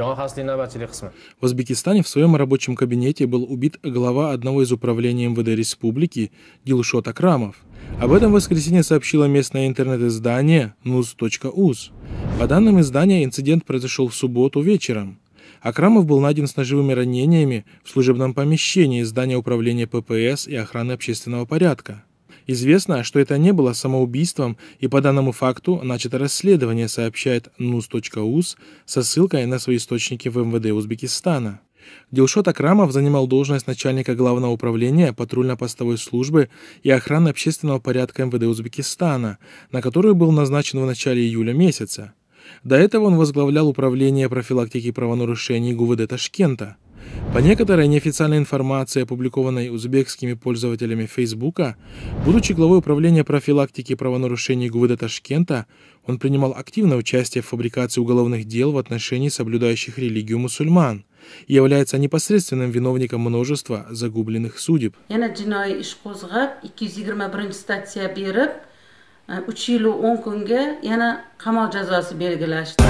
В Узбекистане в своем рабочем кабинете был убит глава одного из управлений МВД республики Дилшот Акрамов. Об этом в воскресенье сообщило местное интернет-издание news.uz. По данным издания, инцидент произошел в субботу вечером. Акрамов был найден с ножевыми ранениями в служебном помещении здания управления ППС и охраны общественного порядка. Известно, что это не было самоубийством, и по данному факту начато расследование, сообщает nus.uz со ссылкой на свои источники в МВД Узбекистана. Дилшот Акрамов занимал должность начальника Главного управления патрульно-постовой службы и охраны общественного порядка МВД Узбекистана, на которую был назначен в начале июля месяца. До этого он возглавлял управление профилактики правонарушений ГУВД Ташкента – по некоторой неофициальной информации, опубликованной узбекскими пользователями Фейсбука, будучи главой управления профилактики правонарушений ГУВД Ташкента, он принимал активное участие в фабрикации уголовных дел в отношении соблюдающих религию мусульман и является непосредственным виновником множества загубленных судеб. uch yil o'n kunga yana qamoq jazosi belgilashdi